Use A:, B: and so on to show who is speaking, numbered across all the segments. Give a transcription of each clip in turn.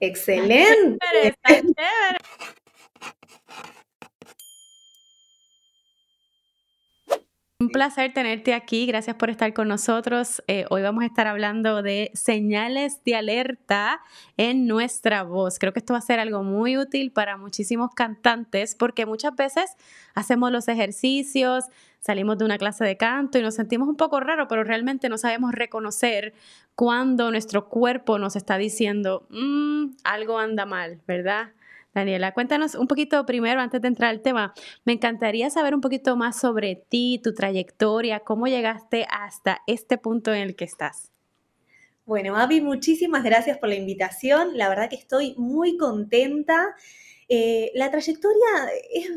A: Excelente.
B: un placer tenerte aquí. Gracias por estar con nosotros. Eh, hoy vamos a estar hablando de señales de alerta en nuestra voz. Creo que esto va a ser algo muy útil para muchísimos cantantes porque muchas veces hacemos los ejercicios, salimos de una clase de canto y nos sentimos un poco raro, pero realmente no sabemos reconocer cuando nuestro cuerpo nos está diciendo, mm, algo anda mal, ¿verdad? Daniela, cuéntanos un poquito primero, antes de entrar al tema, me encantaría saber un poquito más sobre ti, tu trayectoria, cómo llegaste hasta este punto en el que estás.
A: Bueno, Abby, muchísimas gracias por la invitación. La verdad que estoy muy contenta. Eh, la trayectoria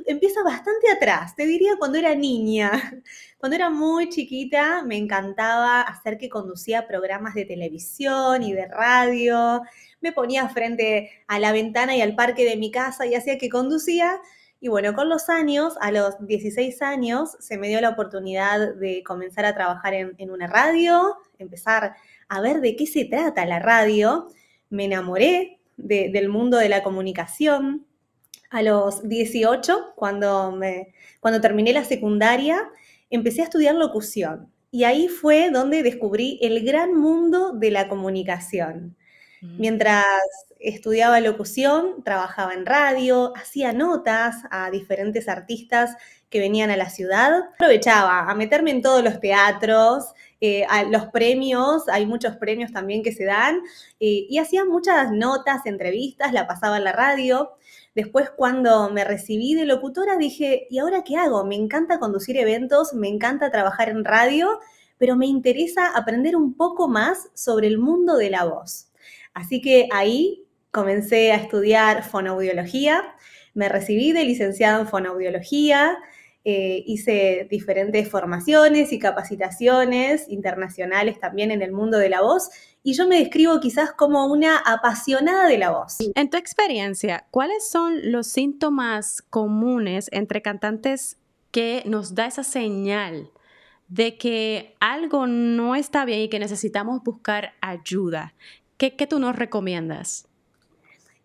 A: empieza bastante atrás, te diría cuando era niña. Cuando era muy chiquita me encantaba hacer que conducía programas de televisión y de radio. Me ponía frente a la ventana y al parque de mi casa y hacía que conducía. Y bueno, con los años, a los 16 años, se me dio la oportunidad de comenzar a trabajar en, una radio, empezar a ver de qué se trata la radio. Me enamoré del mundo de la comunicación. A los 18, cuando, cuando terminé la secundaria, empecé a estudiar locución. Y ahí fue donde descubrí el gran mundo de la comunicación. Mm. Mientras estudiaba locución, trabajaba en radio, hacía notas a diferentes artistas que venían a la ciudad. Aprovechaba a meterme en todos los teatros eh, los premios, hay muchos premios también que se dan, eh, y hacía muchas notas, entrevistas, la pasaba en la radio. Después cuando me recibí de locutora dije, ¿y ahora qué hago? Me encanta conducir eventos, me encanta trabajar en radio, pero me interesa aprender un poco más sobre el mundo de la voz. Así que ahí comencé a estudiar fonoaudiología, me recibí de licenciada en fonoaudiología, eh, hice diferentes formaciones y capacitaciones internacionales también en el mundo de la voz y yo me describo quizás
B: como una apasionada de la voz. En tu experiencia, ¿cuáles son los síntomas comunes entre cantantes que nos da esa señal de que algo no está bien y que necesitamos buscar ayuda? ¿Qué, qué tú nos recomiendas?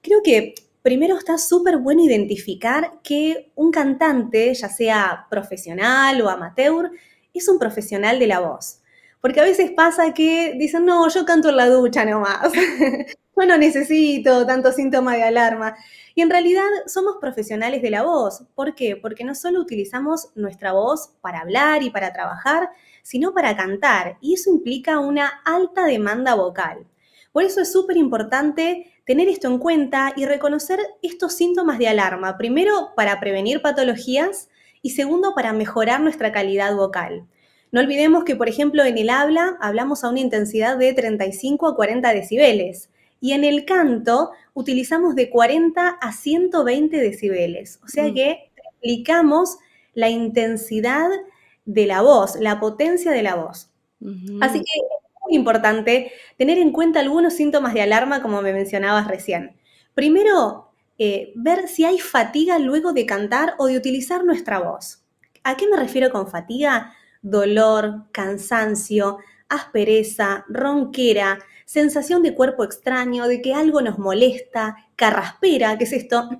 B: Creo que Primero está súper bueno identificar
A: que un cantante, ya sea profesional o amateur, es un profesional de la voz. Porque a veces pasa que dicen, no, yo canto en la ducha nomás. yo no necesito tanto síntoma de alarma. Y en realidad somos profesionales de la voz. ¿Por qué? Porque no solo utilizamos nuestra voz para hablar y para trabajar, sino para cantar. Y eso implica una alta demanda vocal. Por eso es súper importante tener esto en cuenta y reconocer estos síntomas de alarma, primero para prevenir patologías y segundo para mejorar nuestra calidad vocal. No olvidemos que, por ejemplo, en el habla hablamos a una intensidad de 35 a 40 decibeles y en el canto utilizamos de 40 a 120 decibeles, o sea mm. que aplicamos la intensidad de la voz, la potencia de la voz. Así que importante tener en cuenta algunos síntomas de alarma, como me mencionabas recién. Primero, eh, ver si hay fatiga luego de cantar o de utilizar nuestra voz. ¿A qué me refiero con fatiga? Dolor, cansancio, aspereza, ronquera, sensación de cuerpo extraño, de que algo nos molesta, carraspera, ¿qué es esto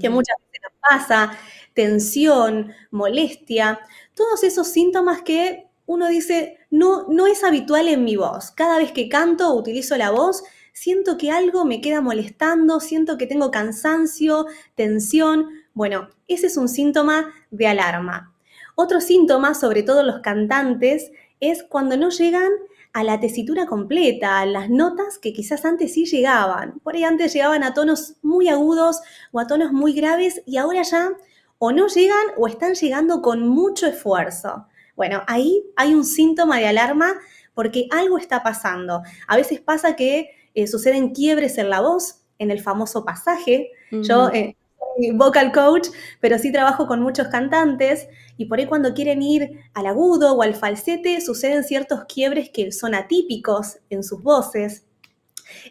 A: que muchas veces nos pasa, tensión, molestia, todos esos síntomas que uno dice, no, no es habitual en mi voz. Cada vez que canto o utilizo la voz, siento que algo me queda molestando, siento que tengo cansancio, tensión. Bueno, ese es un síntoma de alarma. Otro síntoma, sobre todo los cantantes, es cuando no llegan a la tesitura completa, a las notas que quizás antes sí llegaban. Por ahí antes llegaban a tonos muy agudos o a tonos muy graves y ahora ya o no llegan o están llegando con mucho esfuerzo. Bueno, ahí hay un síntoma de alarma porque algo está pasando. A veces pasa que eh, suceden quiebres en la voz, en el famoso pasaje. Yo eh, soy vocal coach, pero sí trabajo con muchos cantantes y por ahí cuando quieren ir al agudo o al falsete suceden ciertos quiebres que son atípicos en sus voces.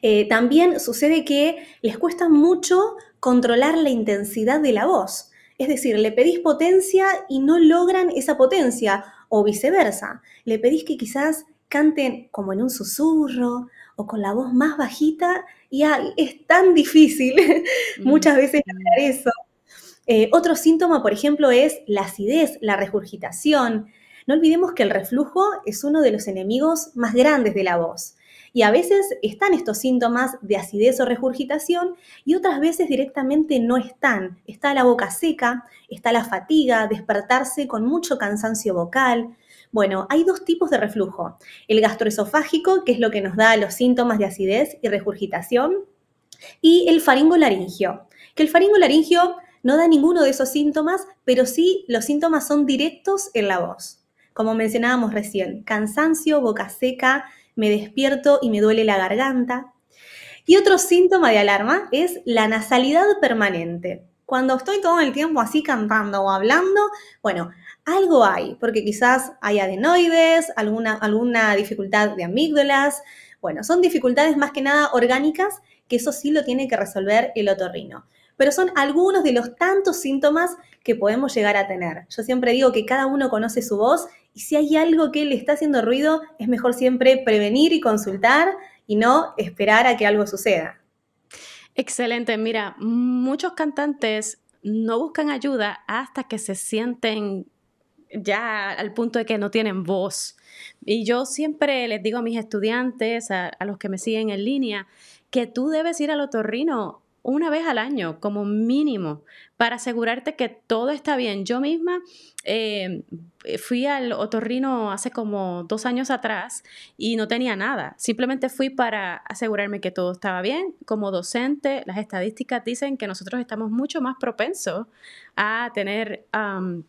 A: Eh, también sucede que les cuesta mucho controlar la intensidad de la voz. Es decir, le pedís potencia y no logran esa potencia o viceversa, le pedís que quizás canten como en un susurro o con la voz más bajita y es tan difícil muchas mm. veces hablar eso. Eh, otro síntoma, por ejemplo, es la acidez, la regurgitación. No olvidemos que el reflujo es uno de los enemigos más grandes de la voz y a veces están estos síntomas de acidez o regurgitación y otras veces directamente no están. Está la boca seca, está la fatiga, despertarse con mucho cansancio vocal. Bueno, hay dos tipos de reflujo. El gastroesofágico, que es lo que nos da los síntomas de acidez y regurgitación, y el faringo faringolaringio, que el faringo laringio no da ninguno de esos síntomas, pero sí los síntomas son directos en la voz. Como mencionábamos recién, cansancio, boca seca, me despierto y me duele la garganta. Y otro síntoma de alarma es la nasalidad permanente. Cuando estoy todo el tiempo así cantando o hablando, bueno, algo hay, porque quizás hay adenoides, alguna, alguna dificultad de amígdalas. Bueno, son dificultades más que nada orgánicas, que eso sí lo tiene que resolver el otorrino pero son algunos de los tantos síntomas que podemos llegar a tener. Yo siempre digo que cada uno conoce su voz y si hay algo que le está haciendo ruido, es mejor siempre prevenir y consultar y no esperar a que algo suceda.
B: Excelente, mira, muchos cantantes no buscan ayuda hasta que se sienten ya al punto de que no tienen voz. Y yo siempre les digo a mis estudiantes, a, los que me siguen en línea, que tú debes ir al otorrino una vez al año como mínimo para asegurarte que todo está bien. Yo misma eh, fui al otorrino hace como dos años atrás y no tenía nada. Simplemente fui para asegurarme que todo estaba bien. Como docente, las estadísticas dicen que nosotros estamos mucho más propensos a tener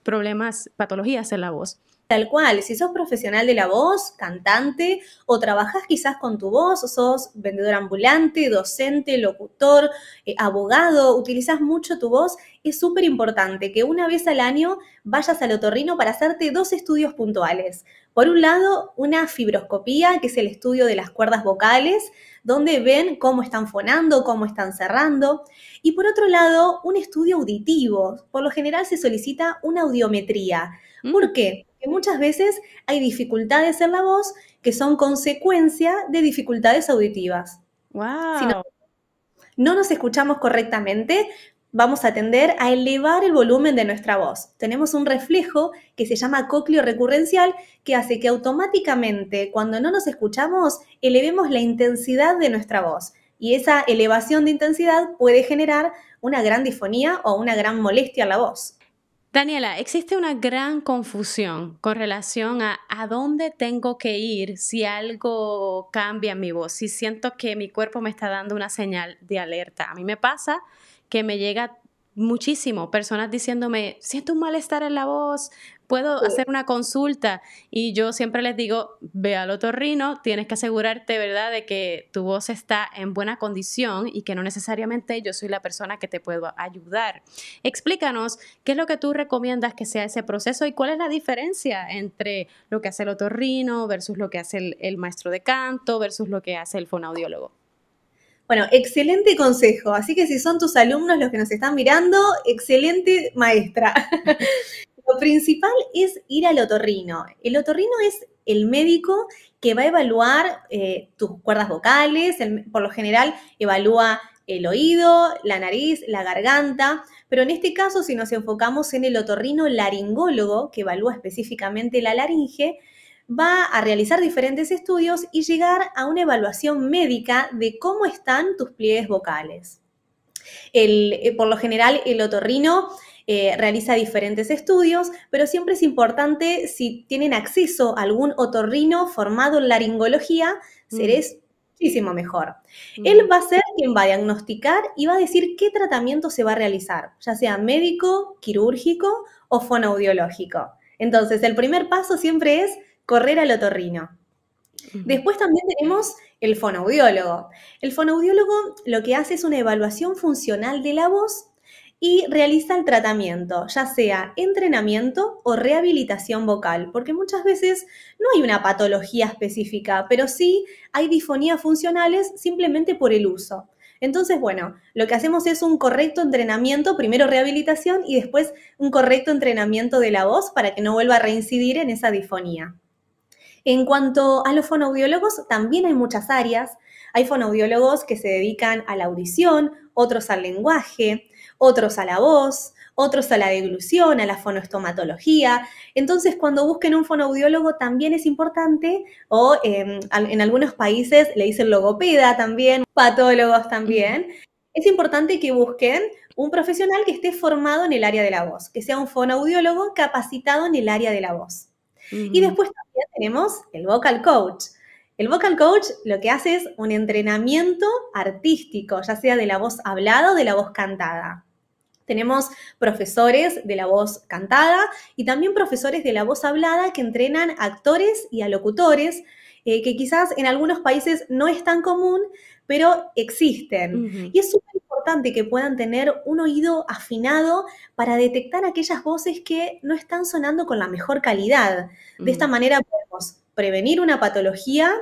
B: problemas, patologías en la voz. Tal cual, si sos profesional de la voz, cantante, o trabajas quizás con tu
A: voz, o sos vendedor ambulante, docente, locutor, eh, abogado, utilizas mucho tu voz, es súper importante que una vez al año vayas al otorrino para hacerte dos estudios puntuales. Por un lado, una fibroscopía, que es el estudio de las cuerdas vocales, donde ven cómo están fonando, cómo están cerrando. Y por otro lado, un estudio auditivo. Por lo general se solicita una audiometría. ¿Por mm. qué? muchas veces hay dificultades en la voz que son consecuencia de dificultades auditivas. Wow. Si no, nos escuchamos correctamente, vamos a tender a elevar el volumen de nuestra voz. Tenemos un reflejo que se llama cócleo recurrencial que hace que automáticamente cuando no nos escuchamos elevemos la intensidad de nuestra voz. Y esa elevación de intensidad puede generar una gran difonía o una gran molestia a la voz.
B: Daniela, existe una gran confusión con relación a a dónde tengo que ir si algo cambia en mi voz, si siento que mi cuerpo me está dando una señal de alerta. A mí me pasa que me llega muchísimo personas diciéndome, siento un malestar en la voz, puedo hacer una consulta y yo siempre les digo, ve al otorrino, tienes que asegurarte, ¿verdad?, de que tu voz está en buena condición y que no necesariamente yo soy la persona que te puedo ayudar. Explícanos qué es lo que tú recomiendas que sea ese proceso y cuál es la diferencia entre lo que hace el otorrino versus lo que hace el, el maestro de canto versus lo que hace el fonaudiólogo. Bueno, excelente consejo. Así que si son tus alumnos los que nos
A: están mirando, excelente maestra. Lo principal es ir al otorrino. El otorrino es el médico que va a evaluar eh, tus cuerdas vocales, por lo general evalúa el oído, la nariz, la garganta, pero en este caso si nos enfocamos en el otorrino laringólogo, que evalúa específicamente la laringe, va a realizar diferentes estudios y llegar a una evaluación médica de cómo están tus pliegues vocales. Eh, por lo general, el otorrino eh, realiza diferentes estudios, pero siempre es importante, si tienen acceso a algún otorrino formado en laringología, mm. seré muchísimo mejor. Mm. Él va a ser quien va a diagnosticar y va a decir qué tratamiento se va a realizar, ya sea médico, quirúrgico o fonoaudiológico. Entonces, el primer paso siempre es correr al otorrino. Después también tenemos el fonoaudiólogo. El fonoaudiólogo lo que hace es una evaluación funcional de la voz y realiza el tratamiento, ya sea entrenamiento o rehabilitación vocal, porque muchas veces no hay una patología específica, pero sí hay difonías funcionales simplemente por el uso. Entonces, bueno, lo que hacemos es un correcto entrenamiento, primero rehabilitación y después un correcto entrenamiento de la voz para que no vuelva a reincidir en esa difonía. En cuanto a los fonoaudiólogos, también hay muchas áreas. Hay fonoaudiólogos que se dedican a la audición, otros al lenguaje, otros a la voz, otros a la deglución, a la fonoestomatología. Entonces, cuando busquen un fonoaudiólogo también es importante, o em, en algunos países le dicen logopeda también, patólogos también. Es importante que busquen un profesional que esté formado en el área de la voz, que sea un fonoaudiólogo capacitado en el área de la voz. Y después también tenemos el vocal coach. El vocal coach lo que hace es un entrenamiento artístico, ya sea de la voz hablada o de la voz cantada. Tenemos profesores de la voz cantada y también profesores de la voz hablada que entrenan actores y a locutores, eh, que quizás en algunos países no es tan común, pero existen. Y es súper importante que puedan tener un oído afinado para detectar aquellas voces que no están sonando con la mejor calidad. De esta mm. manera podemos prevenir una patología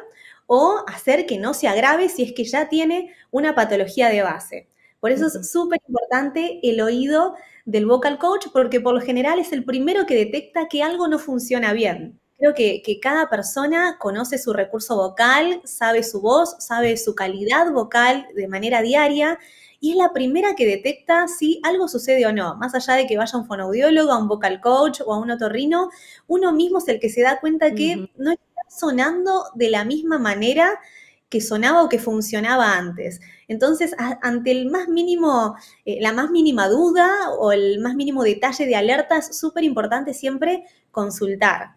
A: o hacer que no se agrave si es que ya tiene una patología de base. Por eso es súper importante el oído del vocal coach, porque por lo general es el primero que detecta que algo no funciona bien. Creo que, cada persona conoce su recurso vocal, sabe su voz, sabe su calidad vocal de manera diaria y es la primera que detecta si algo sucede o no. Más allá de que vaya a un fonoaudiólogo, a un vocal coach o a un otorrino, uno mismo es el que se da cuenta que no está sonando de la misma manera sonaba o que funcionaba antes. Entonces, ante el más mínimo, eh, la más mínima duda o el más mínimo detalle de alerta, es súper importante siempre consultar.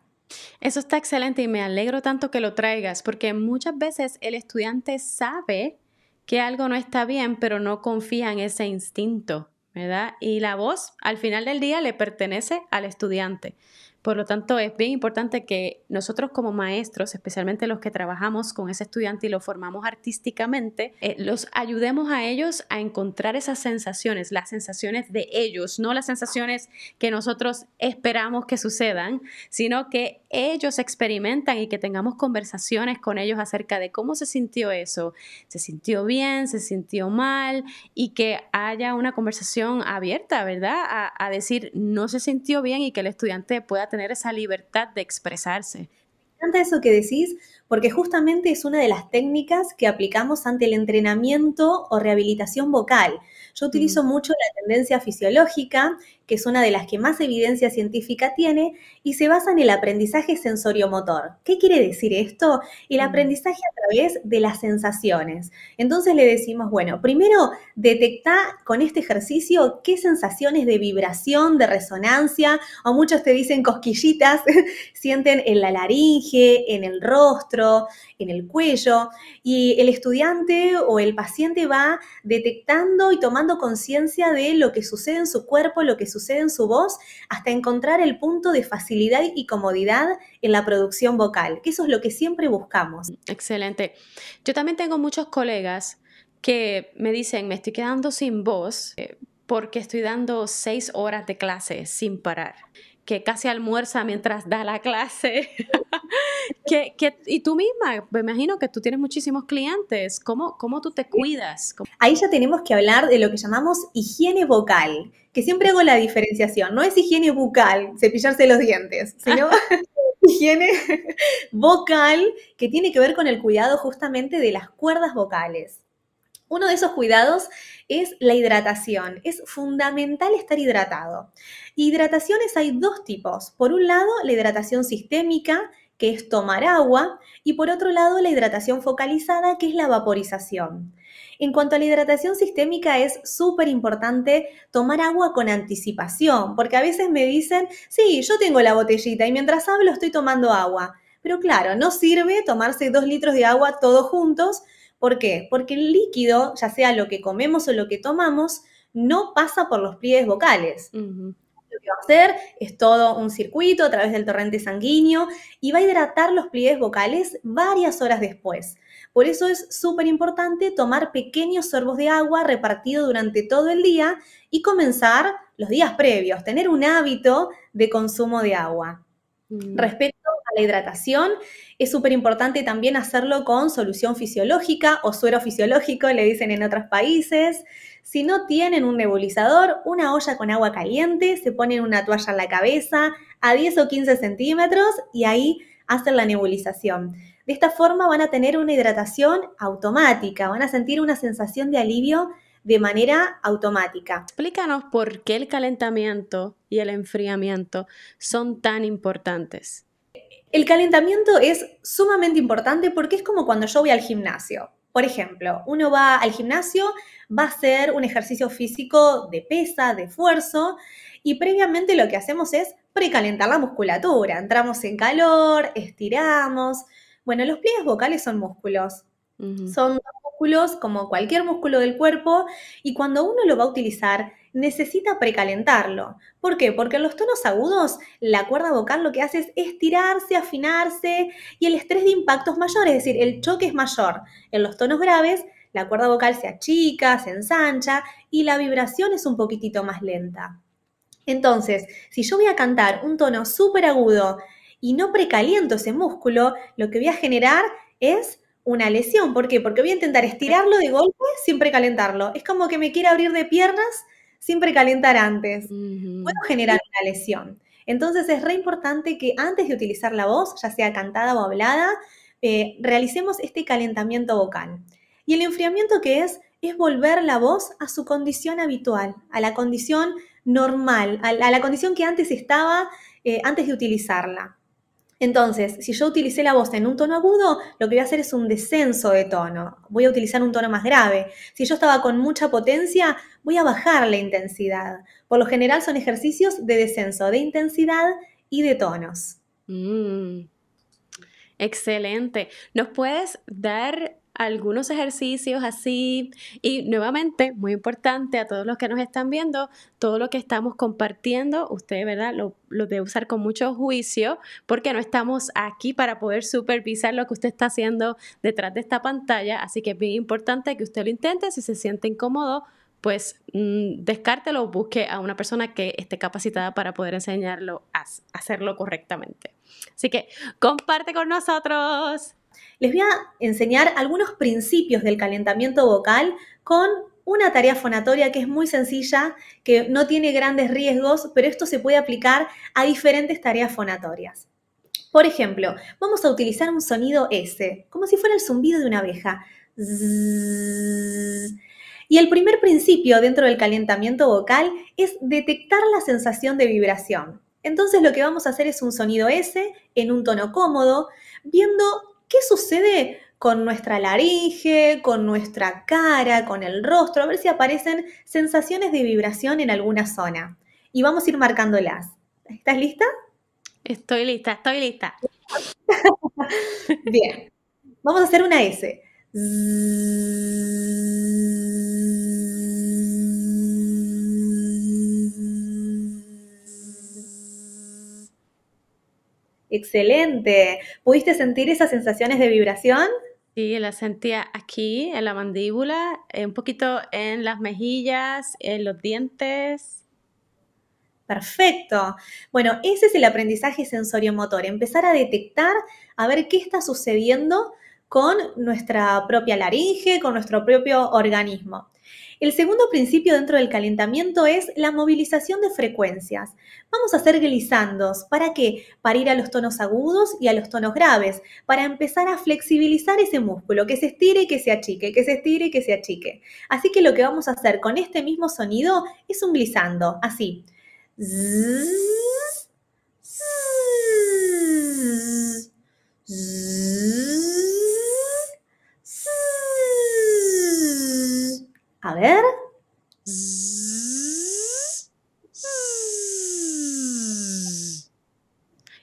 B: Eso está excelente y me alegro tanto que lo traigas, porque muchas veces el estudiante sabe que algo no está bien, pero no confía en ese instinto, ¿verdad? Y la voz al final del día le pertenece al estudiante. Por lo tanto, es bien importante que nosotros como maestros, especialmente los que trabajamos con ese estudiante y lo formamos artísticamente, eh, los ayudemos a ellos a encontrar esas sensaciones, las sensaciones de ellos, no las sensaciones que nosotros esperamos que sucedan, sino que ellos experimentan y que tengamos conversaciones con ellos acerca de cómo se sintió eso, se sintió bien, se sintió mal y que haya una conversación abierta, ¿verdad? A, decir no se sintió bien y que el estudiante pueda tener esa libertad de expresarse encanta
A: eso que decís, porque justamente es una de
B: las técnicas
A: que aplicamos ante el entrenamiento o rehabilitación vocal. Yo mm. utilizo mucho la tendencia fisiológica, que es una de las que más evidencia científica tiene, y se basa en el aprendizaje sensoriomotor. ¿Qué quiere decir esto? El mm. aprendizaje a través de las sensaciones. Entonces le decimos, bueno, primero detecta con este ejercicio qué sensaciones de vibración, de resonancia, o muchos te dicen cosquillitas, sienten en la laringe, en el rostro, en el cuello, y el estudiante o el paciente va detectando y tomando conciencia de lo que sucede en su cuerpo, lo que sucede en su voz, hasta encontrar el punto de facilidad y
B: comodidad en la producción vocal, que eso es lo que siempre buscamos. Excelente. Yo también tengo muchos colegas que me dicen, me estoy quedando sin voz eh, porque estoy dando seis horas de clase sin parar que casi almuerza mientras da la clase. que, y tú misma, me imagino que tú tienes muchísimos clientes. ¿Cómo, ¿Cómo tú te cuidas? Ahí ya tenemos que hablar de lo que llamamos higiene
A: vocal, que siempre hago la diferenciación. No es higiene bucal, cepillarse los dientes, sino higiene vocal, que tiene que ver con el cuidado justamente de las cuerdas vocales. Uno de esos cuidados es la hidratación. Es fundamental estar hidratado. Hidrataciones hay dos tipos. Por un lado, la hidratación sistémica, que es tomar agua, y por otro lado, la hidratación focalizada, que es la vaporización. En cuanto a la hidratación sistémica, es súper importante tomar agua con anticipación, porque a veces me dicen, sí, yo tengo la botellita y mientras hablo estoy tomando agua. Pero claro, no sirve tomarse dos litros de agua todos juntos ¿Por qué? Porque el líquido, ya sea lo que comemos o lo que tomamos, no pasa por los pliegues vocales. Lo que va a hacer es todo un circuito a través del torrente sanguíneo y va a hidratar los pliegues vocales varias horas después. Por eso es súper importante tomar pequeños sorbos de agua repartido durante todo el día y comenzar los días previos, tener un hábito de consumo de agua. Mm. Respecto a la hidratación, es súper importante también hacerlo con solución fisiológica o suero fisiológico, le dicen en otros países. Si no tienen un nebulizador, una olla con agua caliente, se ponen una toalla en la cabeza a 10 o 15 centímetros y ahí hacen la nebulización. De esta forma van a tener una hidratación
B: automática, van a sentir una sensación de alivio de manera automática. Explícanos por qué el calentamiento y el enfriamiento son tan importantes. El calentamiento es sumamente importante porque es como cuando yo voy al gimnasio.
A: Por ejemplo, uno va al gimnasio, va a hacer un ejercicio físico de pesa, de esfuerzo, y previamente lo que hacemos es precalentar la musculatura. Entramos en calor, estiramos. Bueno, los pliegues vocales son músculos. Son como cualquier músculo del cuerpo y cuando uno lo va a utilizar necesita precalentarlo. ¿Por qué? Porque en los tonos agudos la cuerda vocal lo que hace es estirarse, afinarse y el estrés de impacto es mayor, es decir, el choque es mayor. En los tonos graves la cuerda vocal se achica, se ensancha y la vibración es un poquitito más lenta. Entonces, si yo voy a cantar un tono súper agudo y no precaliento ese músculo, lo que voy a generar es una lesión. ¿Por qué? Porque voy a intentar estirarlo de golpe sin precalentarlo. Es como que me quiere abrir de piernas sin precalentar antes. Puedo generar una lesión. Entonces es re importante que antes de utilizar la voz, ya sea cantada o hablada, eh, realicemos este calentamiento vocal. Y el enfriamiento que es, es volver la voz a su condición habitual, a la condición normal, a la, condición que antes estaba eh, antes de utilizarla. Entonces, si yo utilicé la voz en un tono agudo, lo que voy a hacer es un descenso de tono. Voy a utilizar un tono más grave. Si yo estaba con mucha potencia, voy a bajar la intensidad. Por lo general son ejercicios de descenso de intensidad y de tonos.
B: Mm. excelente. ¿Nos puedes dar algunos ejercicios así. Y nuevamente, muy importante a todos los que nos están viendo, todo lo que estamos compartiendo, usted ¿verdad? Lo, debe usar con mucho juicio porque no estamos aquí para poder supervisar lo que usted está haciendo detrás de esta pantalla. Así que es bien importante que usted lo intente si se siente incómodo pues mm, descártelo busque a una persona que esté capacitada para poder enseñarlo a hacerlo correctamente. Así que comparte con nosotros les voy a enseñar algunos
A: principios del calentamiento vocal con una tarea fonatoria que es muy sencilla, que no tiene grandes riesgos, pero esto se puede aplicar a diferentes tareas fonatorias. Por ejemplo, vamos a utilizar un sonido S, como si fuera el zumbido de una abeja. Y el primer principio dentro del calentamiento vocal es detectar la sensación de vibración. Entonces lo que vamos a hacer es un sonido S en un tono cómodo, viendo ¿qué sucede con nuestra laringe, con nuestra cara, con el rostro? A ver si aparecen sensaciones de vibración en alguna zona. Y vamos a ir marcándolas. ¿Estás lista? Estoy lista, estoy lista. Bien, vamos a hacer una S.
B: Excelente. ¿Pudiste sentir
A: esas sensaciones de vibración?
B: Sí, las sentía aquí, en la mandíbula, eh, un poquito en las mejillas, en los dientes. Perfecto. Bueno, ese es el aprendizaje sensorio-motor,
A: empezar a detectar, a ver qué está sucediendo con nuestra propia laringe, con nuestro propio organismo. El segundo principio dentro del calentamiento es la movilización de frecuencias. Vamos a hacer glisandos. ¿Para qué? Para ir a los tonos agudos y a los tonos graves, para empezar a flexibilizar ese músculo, que se estire y que se achique, que se estire y que se achique. Así que lo que vamos a hacer con este mismo sonido es un glisando. así.
B: A ver.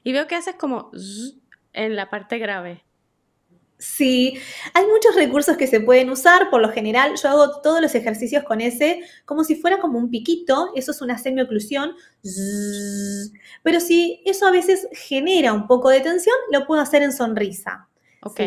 B: Y veo que haces como en la parte grave.
A: Sí, hay muchos recursos que se pueden usar. Por lo general, yo hago todos los ejercicios con ese, como si fuera como un piquito. Eso es una semioclusión. Pero si eso a veces genera un poco de tensión, lo puedo hacer en sonrisa. Ok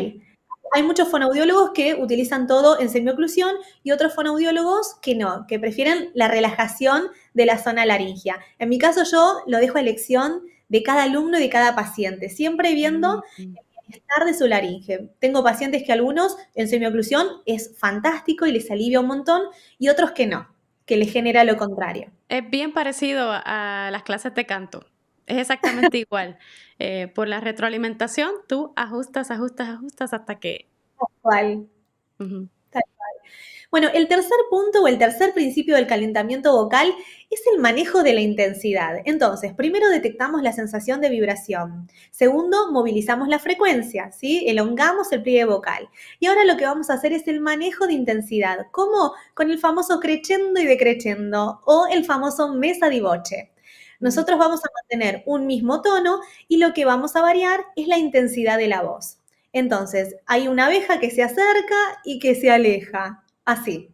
A: hay muchos fonoaudiólogos que utilizan todo en semioclusión y otros fonoaudiólogos que no, que prefieren la relajación de la zona laringea. En mi caso yo lo dejo a elección de cada alumno y de cada paciente, siempre viendo mm. el bienestar de su laringe. Tengo pacientes que algunos en semioclusión es fantástico y les alivia un montón y otros que no, que les genera lo contrario.
B: Es bien parecido a las clases de canto. Es exactamente igual. Eh, por la retroalimentación, tú ajustas, ajustas, ajustas hasta que... Tal cual. Bueno, el tercer punto o el tercer principio del calentamiento vocal
A: es el manejo de la intensidad. Entonces, primero detectamos la sensación de vibración. Segundo, movilizamos la frecuencia, ¿sí? Elongamos el pliegue vocal. Y ahora lo que vamos a hacer es el manejo de intensidad. como Con el famoso crescendo y decreciendo o el famoso mesa di boche. Nosotros vamos a mantener un mismo tono y lo que vamos a variar es la intensidad de la voz. Entonces, hay una abeja que se acerca y que se aleja, así.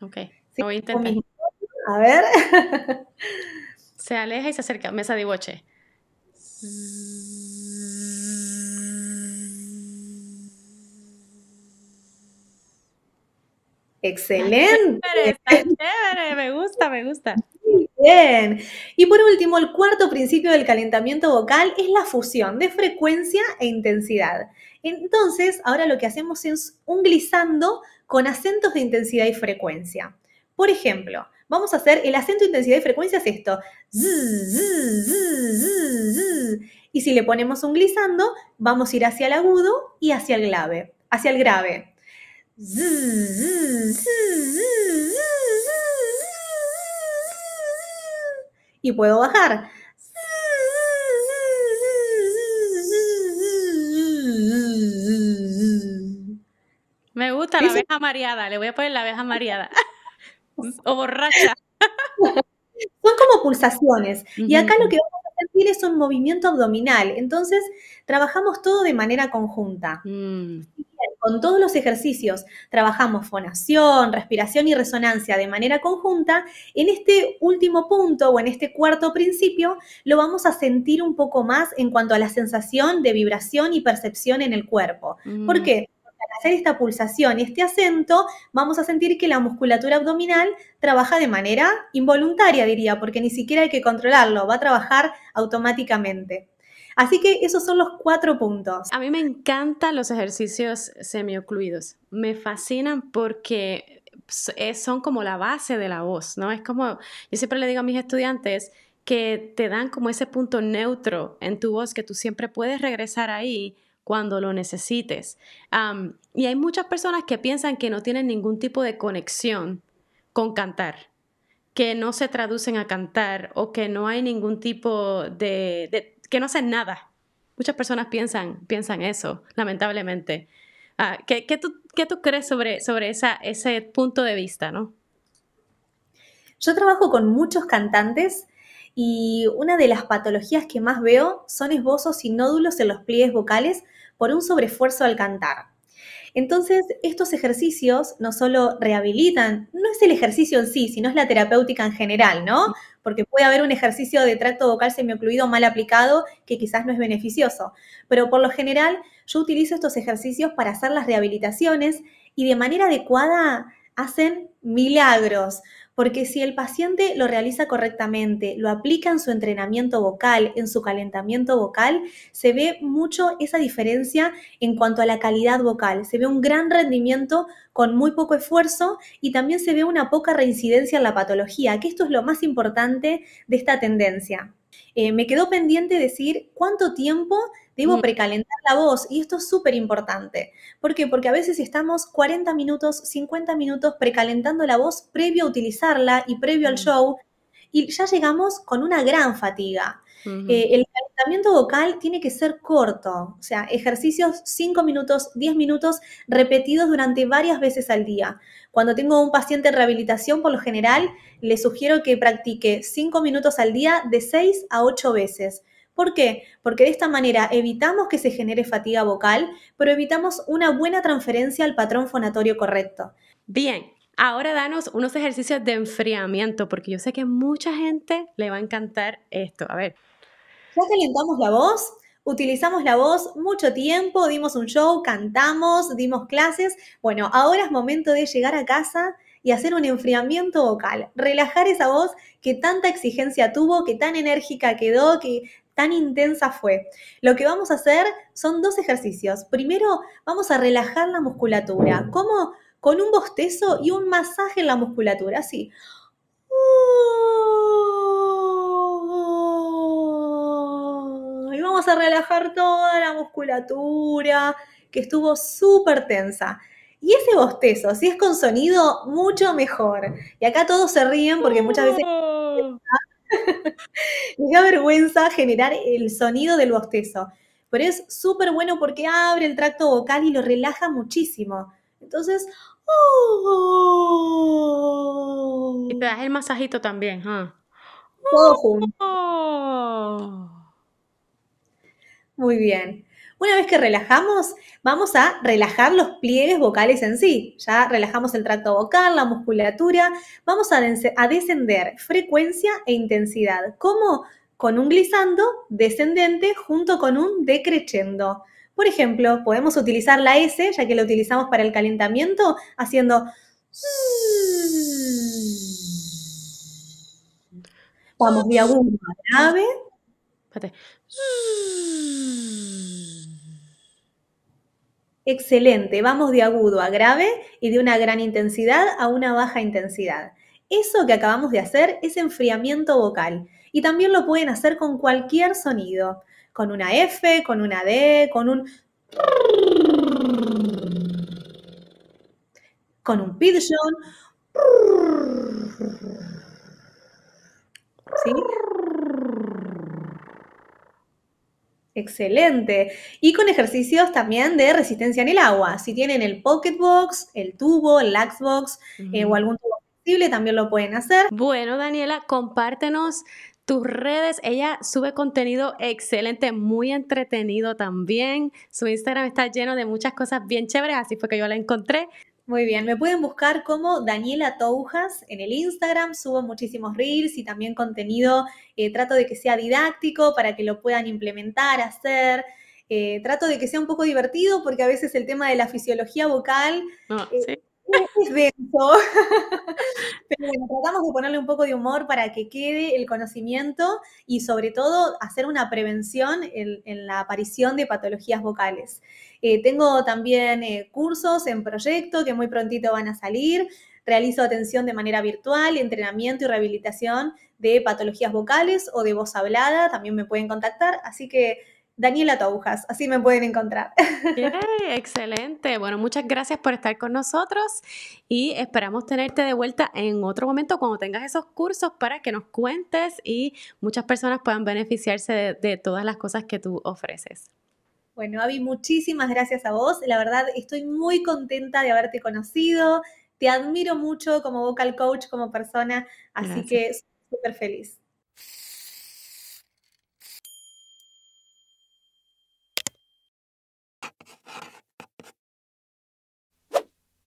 B: Ok, a A ver. se aleja y se acerca, mesa de boche.
A: Excelente. Está chévere, me gusta, me gusta. Muy bien. Y por último, el cuarto principio del calentamiento vocal es la fusión de frecuencia e intensidad. Entonces, ahora lo que hacemos es un glisando con acentos de intensidad y frecuencia. Por ejemplo, vamos a hacer el acento, de intensidad y frecuencia es esto. Y si le ponemos un glisando vamos a ir hacia el agudo y hacia el grave. Hacia el grave. Y puedo bajar.
B: Me gusta la abeja mareada, le voy a poner la abeja mareada. o borracha. Son como
A: pulsaciones. Y acá lo que vamos a sentir es un movimiento abdominal. Entonces, trabajamos todo de manera conjunta. Mm con todos los ejercicios trabajamos fonación, respiración y resonancia de manera conjunta, en este último punto o en este cuarto principio lo vamos a sentir un poco más en cuanto a la sensación de vibración y percepción en el cuerpo. Mm. ¿Por qué? al hacer esta pulsación y este acento, vamos a sentir que la musculatura abdominal trabaja de manera involuntaria, diría, porque ni siquiera
B: hay que controlarlo, va a trabajar automáticamente. Así que esos son los cuatro puntos. A mí me encantan los ejercicios semiocluidos. Me fascinan porque eh, son como la base de la voz, ¿no? Es como, yo siempre le digo a mis estudiantes que te dan como ese punto neutro en tu voz que tú siempre puedes regresar ahí cuando lo necesites. y hay muchas personas que piensan que no tienen ningún tipo de conexión con cantar que no se traducen a cantar o que no hay ningún tipo de, que no hacen nada. Muchas personas piensan, piensan eso, lamentablemente. Ah, ¿qué, tú, crees sobre, ese punto de vista, no? Yo trabajo con muchos cantantes
A: y una de las patologías que más veo son esbozos y nódulos en los pliegues vocales por un sobreesfuerzo al cantar. Entonces, estos ejercicios no solo rehabilitan, no es el ejercicio en sí, sino es la terapéutica en general, ¿no? porque puede haber un ejercicio de tracto vocal semiocluido mal aplicado que quizás no es beneficioso. Pero por lo general, yo utilizo estos ejercicios para hacer las rehabilitaciones y de manera adecuada hacen milagros, porque si el paciente lo realiza correctamente, lo aplica en su entrenamiento vocal, en su calentamiento vocal, se ve mucho esa diferencia en cuanto a la calidad vocal, se ve un gran rendimiento con muy poco esfuerzo y también se ve una poca reincidencia en la patología, que esto es lo más importante de esta tendencia. Eh, me quedó pendiente decir cuánto tiempo debo mm. precalentar la voz y esto es súper importante. ¿Por qué? Porque a veces estamos 40 minutos, 50 minutos precalentando la voz previo a utilizarla y previo al mm. show y ya llegamos con una gran fatiga. Eh, el calentamiento vocal tiene que ser corto, o sea, ejercicios 5 minutos, 10 minutos repetidos durante varias veces al día. Cuando tengo un paciente en rehabilitación, por lo general, le sugiero que practique 5 minutos al día de 6 a 8 veces. ¿Por qué? Porque de esta manera evitamos que se genere fatiga vocal, pero evitamos una buena transferencia al patrón fonatorio correcto.
B: Bien, Ahora danos unos ejercicios de enfriamiento, porque yo sé que mucha gente le va a encantar esto. A ver calentamos la voz, utilizamos la voz mucho
A: tiempo, dimos un show, cantamos, dimos clases. Bueno, ahora es momento de llegar a casa y hacer un enfriamiento vocal, relajar esa voz que tanta exigencia tuvo, que tan enérgica quedó, que tan intensa fue. Lo que vamos a hacer son dos ejercicios. Primero, vamos a relajar la musculatura, como con un bostezo y un masaje en la musculatura, así. a relajar toda la musculatura que estuvo súper tensa. Y ese bostezo, si es con sonido, mucho mejor. Y acá todos se ríen porque muchas veces oh. me da vergüenza generar el sonido del bostezo. Pero es súper bueno porque abre el tracto vocal y lo relaja muchísimo. Entonces,
B: ¡oh! Y te el masajito también, ah. ¡Oh! Muy bien. Una
A: vez que relajamos, vamos a relajar los pliegues vocales en sí. Ya relajamos el tracto vocal, la musculatura. Vamos a, descender frecuencia e intensidad. ¿Cómo? Con un glissando descendente junto con un decreciendo. Por ejemplo, podemos utilizar la S, ya que la utilizamos para el calentamiento, haciendo... Vamos de Excelente, vamos de agudo a grave y de una gran intensidad a una baja intensidad. Eso que acabamos de hacer es enfriamiento vocal y también lo pueden hacer con cualquier sonido, con una F, con una D, con un... con un pigeon. ¿Sí? Excelente. Y con ejercicios también de resistencia en el agua. Si tienen el pocket box, el tubo, el lax
B: eh, o algún tubo flexible, también lo pueden hacer. Bueno, Daniela, compártenos tus redes. Ella sube contenido excelente, muy entretenido también. Su Instagram está lleno de muchas cosas bien chéveres, así fue que yo la encontré. Muy bien, me pueden buscar
A: como Daniela Toujas en el Instagram, subo muchísimos reels y también contenido, eh, trato de que sea didáctico para que lo puedan implementar, hacer. Eh, trato de que sea un poco divertido porque a veces el tema de la fisiología vocal eh, es denso. Pero tratamos de ponerle un poco de humor para que quede el conocimiento y sobre todo hacer una prevención en, la aparición de patologías vocales. Eh, tengo también eh, cursos en proyecto que muy prontito van a salir. Realizo atención de manera virtual, entrenamiento y rehabilitación de patologías vocales o de voz hablada. También me pueden contactar. Así que Daniela Toujas, así me pueden
B: encontrar. excelente. Bueno, muchas gracias por estar con nosotros y esperamos tenerte de vuelta en otro momento cuando tengas esos cursos para que nos cuentes y muchas personas puedan beneficiarse de, todas las cosas que tú ofreces.
A: Bueno, Avi, muchísimas gracias a vos. La verdad, estoy muy contenta de haberte conocido. Te admiro mucho como vocal coach, como persona, así que súper feliz.